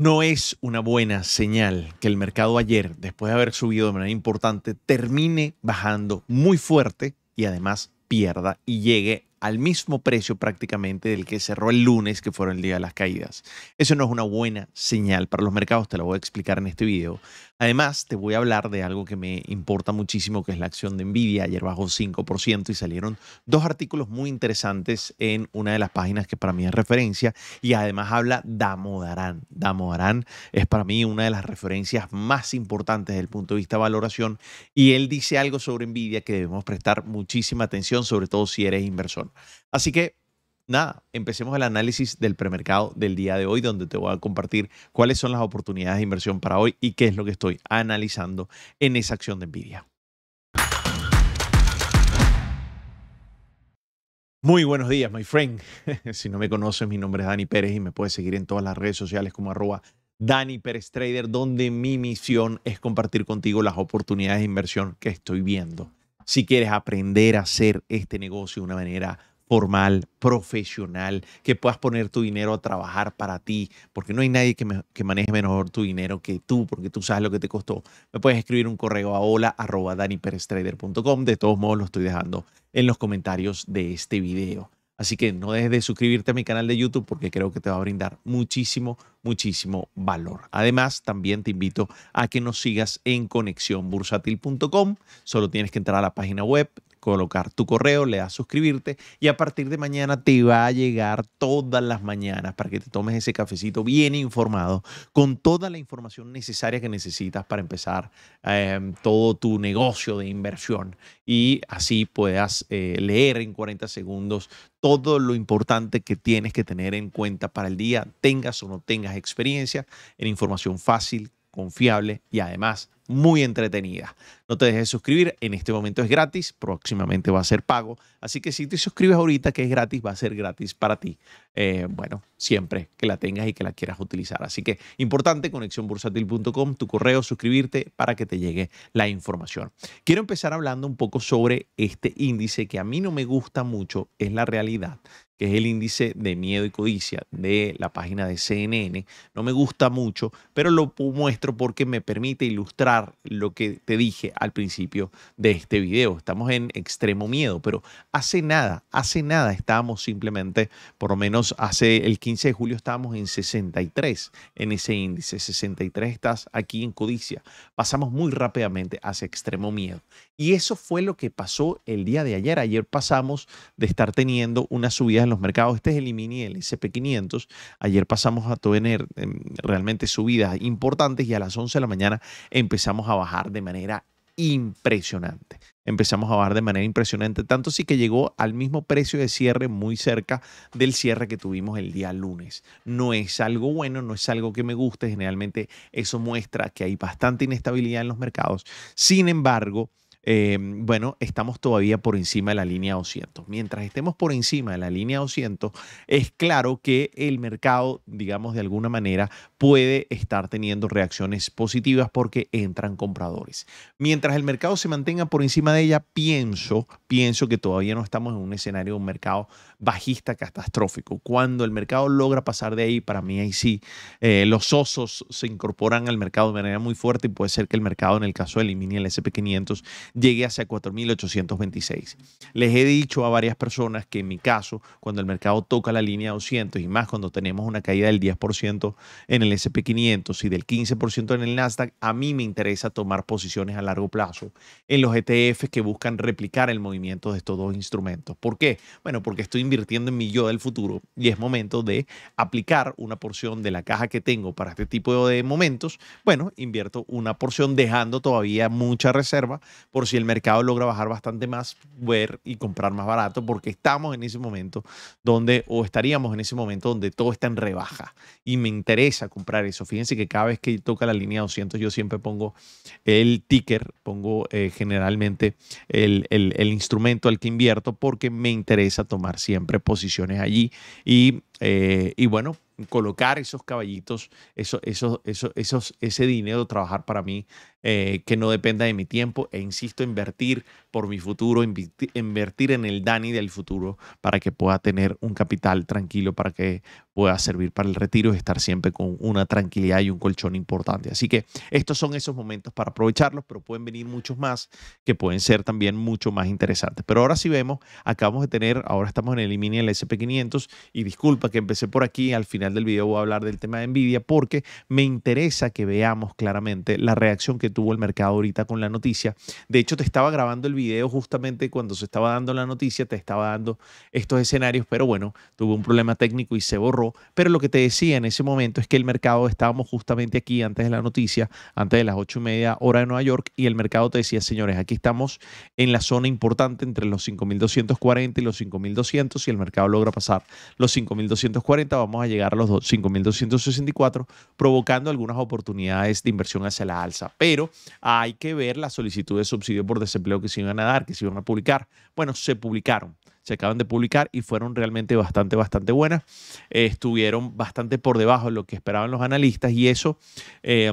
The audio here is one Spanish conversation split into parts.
No es una buena señal que el mercado ayer, después de haber subido de manera importante, termine bajando muy fuerte y además pierda y llegue al mismo precio prácticamente del que cerró el lunes, que fueron el día de las caídas. Eso no es una buena señal para los mercados, te lo voy a explicar en este video. Además, te voy a hablar de algo que me importa muchísimo, que es la acción de Nvidia. Ayer bajó 5% y salieron dos artículos muy interesantes en una de las páginas que para mí es referencia y además habla Damodaran. Damodaran es para mí una de las referencias más importantes desde el punto de vista de valoración y él dice algo sobre Nvidia que debemos prestar muchísima atención, sobre todo si eres inversor. Así que nada, empecemos el análisis del premercado del día de hoy, donde te voy a compartir cuáles son las oportunidades de inversión para hoy y qué es lo que estoy analizando en esa acción de Nvidia. Muy buenos días, my friend. si no me conoces, mi nombre es Dani Pérez y me puedes seguir en todas las redes sociales como arroba Dani Pérez Trader, donde mi misión es compartir contigo las oportunidades de inversión que estoy viendo. Si quieres aprender a hacer este negocio de una manera formal, profesional, que puedas poner tu dinero a trabajar para ti, porque no hay nadie que, maneje mejor tu dinero que tú, porque tú sabes lo que te costó. Me puedes escribir un correo a hola arroba De todos modos, lo estoy dejando en los comentarios de este video. Así que no dejes de suscribirte a mi canal de YouTube porque creo que te va a brindar muchísimo, muchísimo valor. Además, también te invito a que nos sigas en conexionbursatil.com. Solo tienes que entrar a la página web, colocar tu correo, le das suscribirte y a partir de mañana te va a llegar todas las mañanas para que te tomes ese cafecito bien informado con toda la información necesaria que necesitas para empezar em, todo tu negocio de inversión y así puedas eh, leer en 40 segundos todo lo importante que tienes que tener en cuenta para el día, tengas o no tengas experiencia en información fácil, confiable y además muy entretenida. No te dejes suscribir, en este momento es gratis, próximamente va a ser pago, así que si te suscribes ahorita que es gratis, va a ser gratis para ti. Eh, bueno, siempre que la tengas y que la quieras utilizar. Así que importante, conexiónbursatil.com, tu correo, suscribirte para que te llegue la información. Quiero empezar hablando un poco sobre este índice que a mí no me gusta mucho, es la realidad que es el índice de miedo y codicia de la página de CNN. No me gusta mucho, pero lo muestro porque me permite ilustrar lo que te dije al principio de este video. Estamos en extremo miedo, pero hace nada, hace nada estábamos simplemente, por lo menos hace el 15 de julio estábamos en 63 en ese índice. 63 estás aquí en codicia. Pasamos muy rápidamente hacia extremo miedo. Y eso fue lo que pasó el día de ayer. Ayer pasamos de estar teniendo una subida los mercados. Este es el Mini, el SP500. Ayer pasamos a tener em, realmente subidas importantes y a las 11 de la mañana empezamos a bajar de manera impresionante. Empezamos a bajar de manera impresionante, tanto sí que llegó al mismo precio de cierre muy cerca del cierre que tuvimos el día lunes. No es algo bueno, no es algo que me guste, generalmente eso muestra que hay bastante inestabilidad en los mercados. Sin embargo, Em, bueno, estamos todavía por encima de la línea 200. Mientras estemos por encima de la línea 200, es claro que el mercado, digamos de alguna manera, puede estar teniendo reacciones positivas porque entran compradores. Mientras el mercado se mantenga por encima de ella, pienso, pienso que todavía no estamos en un escenario de un mercado bajista catastrófico. Cuando el mercado logra pasar de ahí, para mí ahí sí, eh, los osos se incorporan al mercado de manera muy fuerte y puede ser que el mercado, en el caso del Mini el SP500, llegué hacia 4.826. Les he dicho a varias personas que en mi caso, cuando el mercado toca la línea 200 y más cuando tenemos una caída del 10% en el SP500 y del 15% en el Nasdaq, a mí me interesa tomar posiciones a largo plazo en los ETFs que buscan replicar el movimiento de estos dos instrumentos. ¿Por qué? Bueno, porque estoy invirtiendo en mi yo del futuro y es momento de aplicar una porción de la caja que tengo para este tipo de momentos. Bueno, invierto una porción dejando todavía mucha reserva por si el mercado logra bajar bastante más, ver y comprar más barato, porque estamos en ese momento donde, o estaríamos en ese momento donde todo está en rebaja y me interesa comprar eso. Fíjense que cada vez que toca la línea 200, yo siempre pongo el ticker, pongo eh, generalmente el, instrumento al que invierto, porque me interesa tomar siempre posiciones allí eh, y bueno, colocar esos caballitos, eso, eso, eso, esos, ese dinero, trabajar para mí eh, que no dependa de mi tiempo e insisto, invertir por mi futuro, invertir en el Dani del futuro para que pueda tener un capital tranquilo, para que pueda servir para el retiro y estar siempre con una tranquilidad y un colchón importante. Así que estos son esos momentos para aprovecharlos, pero pueden venir muchos más que pueden ser también mucho más interesantes. Pero ahora sí vemos, acabamos de tener, ahora estamos en el Mini el SP500 y disculpa que empecé por aquí, al final del video voy a hablar del tema de envidia porque me interesa que veamos claramente la reacción que tuvo el mercado ahorita con la noticia. De hecho, te estaba grabando el video justamente cuando se estaba dando la noticia, te estaba dando estos escenarios, pero bueno, tuvo un problema técnico y se borró. Pero lo que te decía en ese momento es que el mercado, estábamos justamente aquí antes de la noticia, antes de las ocho y media hora de Nueva York, y el mercado te decía, señores, aquí estamos en la zona importante entre los 5.240 y los 5.200. Si el mercado logra pasar los 5.240, vamos a llegar a los 5.264, provocando algunas oportunidades de inversión hacia la alza. Pero pero hay que ver las solicitudes de subsidio por desempleo que se iban a dar, que se iban a publicar. Bueno, se publicaron, se acaban de publicar y fueron realmente bastante, bastante buenas. Eh, estuvieron bastante por debajo de lo que esperaban los analistas y eso... Eh,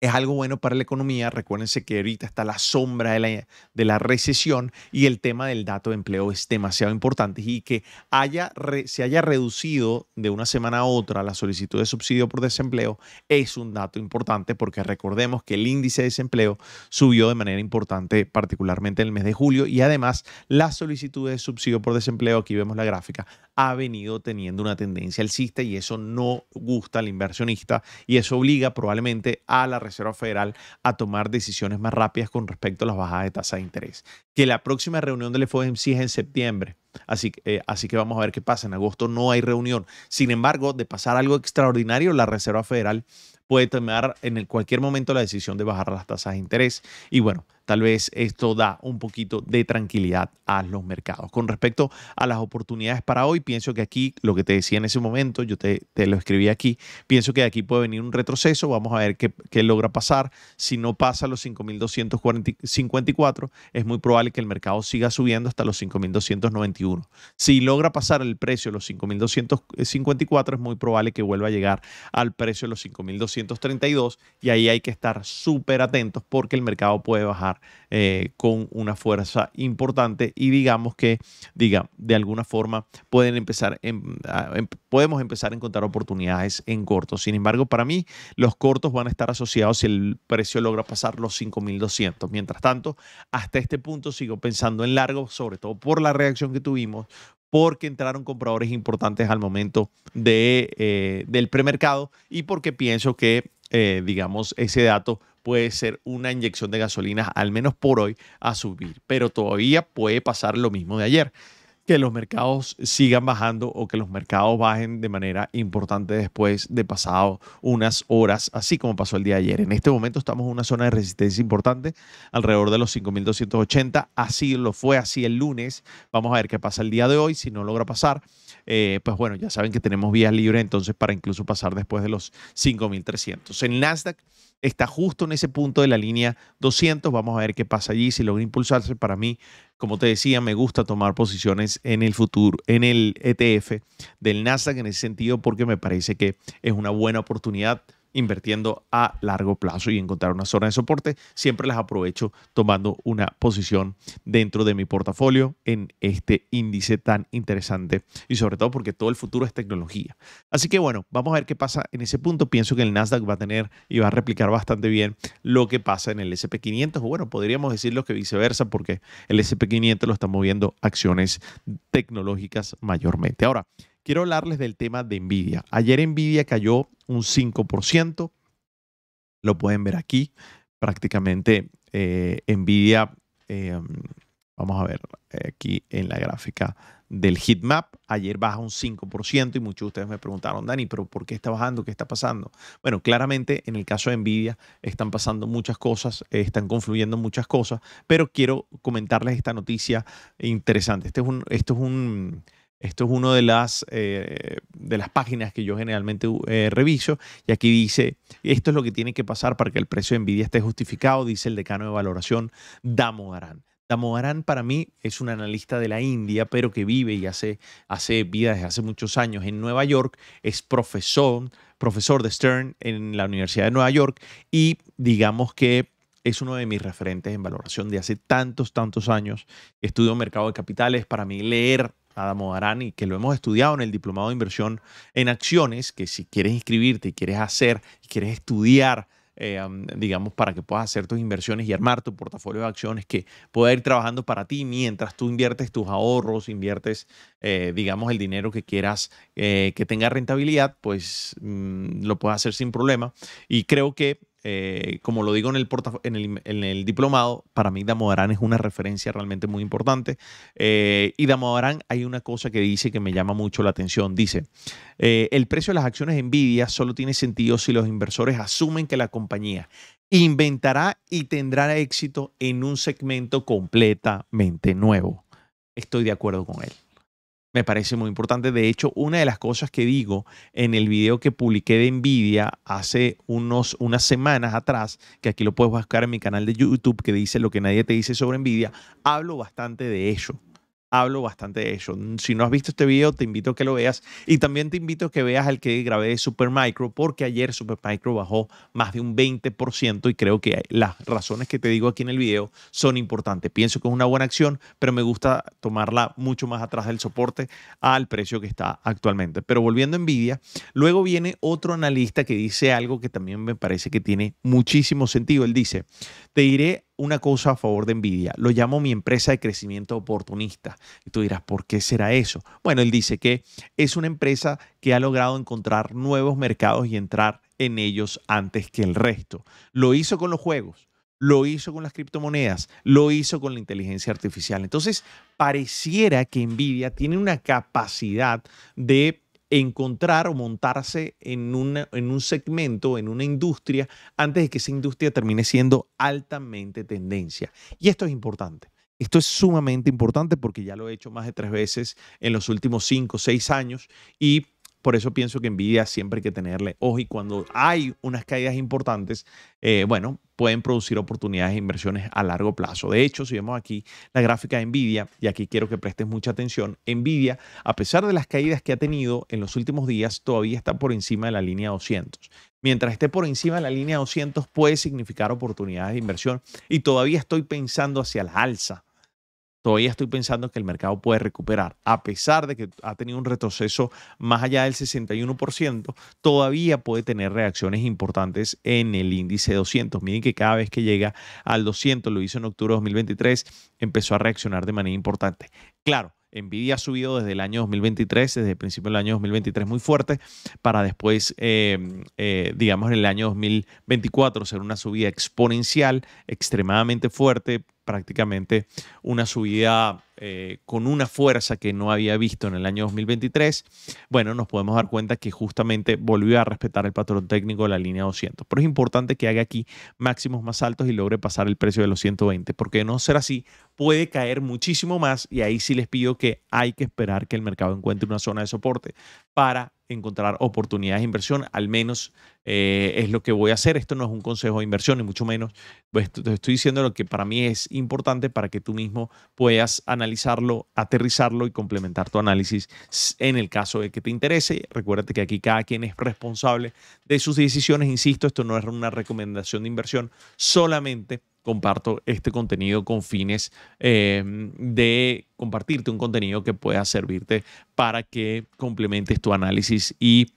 es algo bueno para la economía. Recuérdense que ahorita está la sombra de la, de la recesión y el tema del dato de empleo es demasiado importante y que haya, se haya reducido de una semana a otra la solicitud de subsidio por desempleo es un dato importante porque recordemos que el índice de desempleo subió de manera importante particularmente en el mes de julio y además la solicitud de subsidio por desempleo, aquí vemos la gráfica, ha venido teniendo una tendencia alcista y eso no gusta al inversionista y eso obliga probablemente a la Reserva Federal a tomar decisiones más rápidas con respecto a las bajadas de tasa de interés. Que la próxima reunión del FOMC es en septiembre. Así, eh, así que vamos a ver qué pasa. En agosto no hay reunión. Sin embargo, de pasar algo extraordinario, la Reserva Federal puede tomar en cualquier momento la decisión de bajar las tasas de interés. Y bueno, Tal vez esto da un poquito de tranquilidad a los mercados. Con respecto a las oportunidades para hoy, pienso que aquí, lo que te decía en ese momento, yo te, lo escribí aquí, pienso que aquí puede venir un retroceso, vamos a ver qué, qué logra pasar. Si no pasa los 5.254, es muy probable que el mercado siga subiendo hasta los 5.291. Si logra pasar el precio de los 5.254, es muy probable que vuelva a llegar al precio de los 5.232 y ahí hay que estar súper atentos porque el mercado puede bajar eh, con una fuerza importante y digamos que, diga, de alguna forma pueden empezar, em, podemos empezar a encontrar oportunidades en cortos. Sin embargo, para mí los cortos van a estar asociados si el precio logra pasar los 5.200. Mientras tanto, hasta este punto sigo pensando en largo, sobre todo por la reacción que tuvimos, porque entraron compradores importantes al momento de, eh, del premercado y porque pienso que eh, digamos, ese dato puede ser una inyección de gasolina, al menos por hoy, a subir. Pero todavía puede pasar lo mismo de ayer que los mercados sigan bajando o que los mercados bajen de manera importante después de pasado unas horas, así como pasó el día de ayer. En este momento estamos en una zona de resistencia importante, alrededor de los 5.280, así lo fue, así el lunes. Vamos a ver qué pasa el día de hoy, si no logra pasar. Eh, pues bueno, ya saben que tenemos vías libres entonces para incluso pasar después de los 5.300. En Nasdaq está justo en ese punto de la línea 200. Vamos a ver qué pasa allí, si logra impulsarse. Para mí, como te decía, me gusta tomar posiciones en el futuro, en el ETF del Nasdaq en ese sentido, porque me parece que es una buena oportunidad invirtiendo a largo plazo y encontrar una zona de soporte, siempre las aprovecho tomando una posición dentro de mi portafolio en este índice tan interesante y sobre todo porque todo el futuro es tecnología. Así que bueno, vamos a ver qué pasa en ese punto. Pienso que el Nasdaq va a tener y va a replicar bastante bien lo que pasa en el SP500 o bueno, podríamos decir lo que viceversa porque el SP500 lo está moviendo acciones tecnológicas mayormente. Ahora, quiero hablarles del tema de Nvidia. Ayer Nvidia cayó un 5%, lo pueden ver aquí, prácticamente eh, Nvidia, eh, vamos a ver eh, aquí en la gráfica del heatmap, ayer baja un 5% y muchos de ustedes me preguntaron, Dani, pero ¿por qué está bajando? ¿Qué está pasando? Bueno, claramente en el caso de Nvidia están pasando muchas cosas, están confluyendo muchas cosas, pero quiero comentarles esta noticia interesante. Este es un, esto es un esto es una de las, eh, de las páginas que yo generalmente eh, reviso y aquí dice, esto es lo que tiene que pasar para que el precio de Nvidia esté justificado, dice el decano de valoración Damodaran. Damodaran para mí es un analista de la India, pero que vive y hace, hace vida desde hace muchos años en Nueva York, es profesor, profesor de Stern en la Universidad de Nueva York y digamos que es uno de mis referentes en valoración de hace tantos, tantos años. Estudio mercado de capitales. Para mí, leer Adamo Arani, que lo hemos estudiado en el Diplomado de Inversión en Acciones, que si quieres inscribirte y quieres hacer, quieres estudiar, eh, digamos, para que puedas hacer tus inversiones y armar tu portafolio de acciones que pueda ir trabajando para ti mientras tú inviertes tus ahorros, inviertes, eh, digamos, el dinero que quieras eh, que tenga rentabilidad, pues mm, lo puedes hacer sin problema. Y creo que eh, como lo digo en el, diplomado, para mí Damodaran es una referencia realmente muy importante. Eh, y Damodaran hay una cosa que dice que me llama mucho la atención. Dice, eh, el precio de las acciones envidia solo tiene sentido si los inversores asumen que la compañía inventará y tendrá éxito en un segmento completamente nuevo. Estoy de acuerdo con él. Me parece muy importante. De hecho, una de las cosas que digo en el video que publiqué de Nvidia hace unos, unas semanas atrás, que aquí lo puedes buscar en mi canal de YouTube que dice lo que nadie te dice sobre Nvidia, hablo bastante de eso hablo bastante de ello. Si no has visto este video, te invito a que lo veas y también te invito a que veas el que grabé de Supermicro porque ayer Supermicro bajó más de un 20% y creo que las razones que te digo aquí en el video son importantes. Pienso que es una buena acción, pero me gusta tomarla mucho más atrás del soporte al precio que está actualmente. Pero volviendo a Nvidia, luego viene otro analista que dice algo que también me parece que tiene muchísimo sentido. Él dice, te diré una cosa a favor de Nvidia. Lo llamo mi empresa de crecimiento oportunista. Y tú dirás, ¿por qué será eso? Bueno, él dice que es una empresa que ha logrado encontrar nuevos mercados y entrar en ellos antes que el resto. Lo hizo con los juegos, lo hizo con las criptomonedas, lo hizo con la inteligencia artificial. Entonces, pareciera que Nvidia tiene una capacidad de encontrar o montarse en, en un segmento, en una industria, antes de que esa industria termine siendo altamente tendencia. Y esto es importante. Esto es sumamente importante porque ya lo he hecho más de tres veces en los últimos cinco, o seis años y por eso pienso que envidia siempre hay que tenerle ojo y cuando hay unas caídas importantes, eh, bueno, pueden producir oportunidades de inversiones a largo plazo. De hecho, si vemos aquí la gráfica de Nvidia, y aquí quiero que prestes mucha atención, Nvidia, a pesar de las caídas que ha tenido en los últimos días, todavía está por encima de la línea 200. Mientras esté por encima de la línea 200 puede significar oportunidades de inversión y todavía estoy pensando hacia la alza todavía estoy pensando que el mercado puede recuperar. A pesar de que ha tenido un retroceso más allá del 61%, todavía puede tener reacciones importantes en el índice 200. Miren que cada vez que llega al 200, lo hizo en octubre de 2023, empezó a reaccionar de manera importante. Claro, Nvidia ha subido desde el año 2023, desde el principio del año 2023 muy fuerte, para después, eh, eh, digamos, en el año 2024 ser una subida exponencial, extremadamente fuerte, prácticamente una subida eh, con una fuerza que no había visto en el año 2023, bueno, nos podemos dar cuenta que justamente volvió a respetar el patrón técnico de la línea 200. Pero es importante que haga aquí máximos más altos y logre pasar el precio de los 120, porque no ser así puede caer muchísimo más y ahí sí les pido que hay que esperar que el mercado encuentre una zona de soporte para encontrar oportunidades de inversión, al menos eh, es lo que voy a hacer. Esto no es un consejo de inversión, ni mucho menos. Pues te estoy diciendo lo que para mí es importante para que tú mismo puedas analizarlo, aterrizarlo y complementar tu análisis en el caso de que te interese. Recuérdate que aquí cada quien es responsable de sus decisiones. Insisto, esto no es una recomendación de inversión, solamente comparto este contenido con fines eh, de compartirte un contenido que pueda servirte para que complementes tu análisis y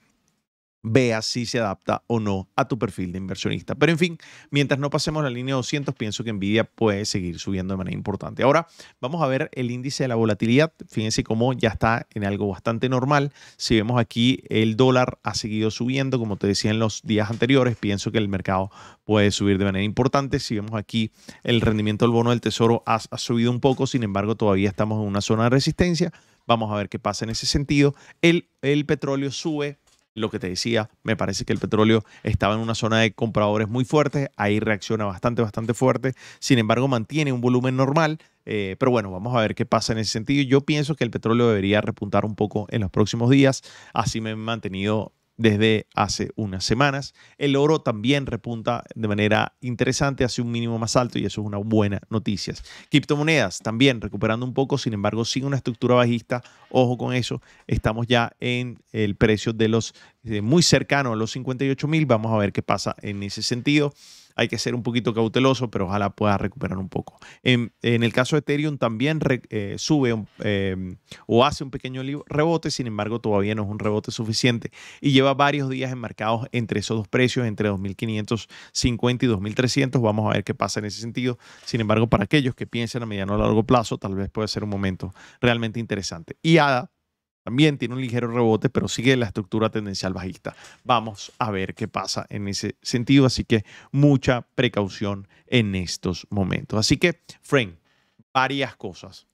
vea si se adapta o no a tu perfil de inversionista. Pero en fin, mientras no pasemos la línea 200, pienso que Nvidia puede seguir subiendo de manera importante. Ahora vamos a ver el índice de la volatilidad. Fíjense cómo ya está en algo bastante normal. Si vemos aquí, el dólar ha seguido subiendo, como te decía en los días anteriores, pienso que el mercado puede subir de manera importante. Si vemos aquí, el rendimiento del bono del tesoro ha, subido un poco, sin embargo, todavía estamos en una zona de resistencia. Vamos a ver qué pasa en ese sentido. El, el petróleo sube lo que te decía, me parece que el petróleo estaba en una zona de compradores muy fuerte. ahí reacciona bastante, bastante fuerte, sin embargo mantiene un volumen normal, eh, pero bueno, vamos a ver qué pasa en ese sentido. Yo pienso que el petróleo debería repuntar un poco en los próximos días, así me he mantenido desde hace unas semanas. El oro también repunta de manera interesante hacia un mínimo más alto y eso es una buena noticia. Criptomonedas también recuperando un poco, sin embargo, sin una estructura bajista. Ojo con eso, estamos ya en el precio de los eh, muy cercano a los 58 mil. Vamos a ver qué pasa en ese sentido hay que ser un poquito cauteloso, pero ojalá pueda recuperar un poco. En, el caso de Ethereum también eh, sube em, o hace un pequeño rebote, sin embargo todavía no es un rebote suficiente y lleva varios días enmarcados entre esos dos precios, entre 2.550 y 2.300. Vamos a ver qué pasa en ese sentido. Sin embargo, para aquellos que piensen a mediano o largo plazo, tal vez puede ser un momento realmente interesante. Y ADA también tiene un ligero rebote, pero sigue la estructura tendencial bajista. Vamos a ver qué pasa en ese sentido, así que mucha precaución en estos momentos. Así que, Frank, varias cosas.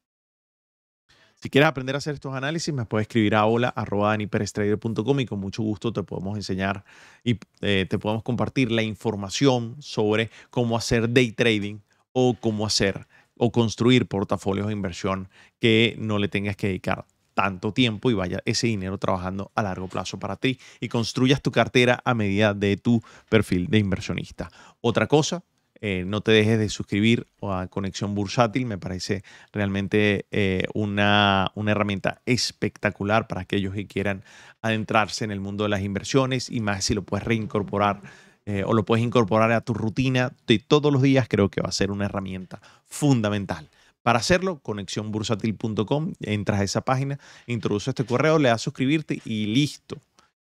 Si quieres aprender a hacer estos análisis, me puedes escribir a hola y con mucho gusto te podemos enseñar y eh, te podemos compartir la información sobre cómo hacer day trading o cómo hacer o construir portafolios de inversión que no le tengas que dedicar tanto tiempo y vaya ese dinero trabajando a largo plazo para ti y construyas tu cartera a medida de tu perfil de inversionista. Otra cosa, eh, no te dejes de suscribir a Conexión Bursátil, me parece realmente eh, una, una herramienta espectacular para aquellos que quieran adentrarse en el mundo de las inversiones y más si lo puedes reincorporar eh, o lo puedes incorporar a tu rutina de todos los días, creo que va a ser una herramienta fundamental. Para hacerlo, ConexiónBursatil.com, entras a esa página, introduces este correo, le das a suscribirte y listo.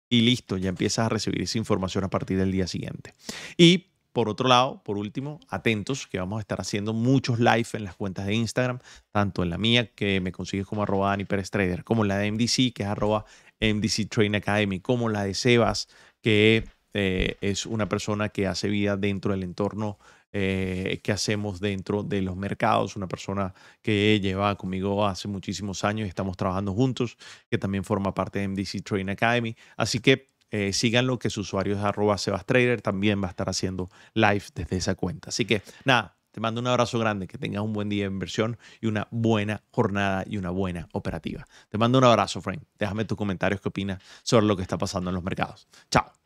Y listo, ya empiezas a recibir esa información a partir del día siguiente. Y por otro lado, por último, atentos, que vamos a estar haciendo muchos live en las cuentas de Instagram, tanto en la mía, que me consigues como arroba Dani Pérez como la de MDC, que es arroba MDC Train Academy, como la de Sebas, que eh, es una persona que hace vida dentro del entorno eh, que hacemos dentro de los mercados, una persona que lleva conmigo hace muchísimos años estamos trabajando juntos, que también forma parte de MDC Trading Academy. Así que eh, síganlo, que su usuario es arroba trader también va a estar haciendo live desde esa cuenta. Así que nada, te mando un abrazo grande, que tengas un buen día de inversión y una buena jornada y una buena operativa. Te mando un abrazo, Frank. Déjame tus comentarios qué opinas sobre lo que está pasando en los mercados. Chao.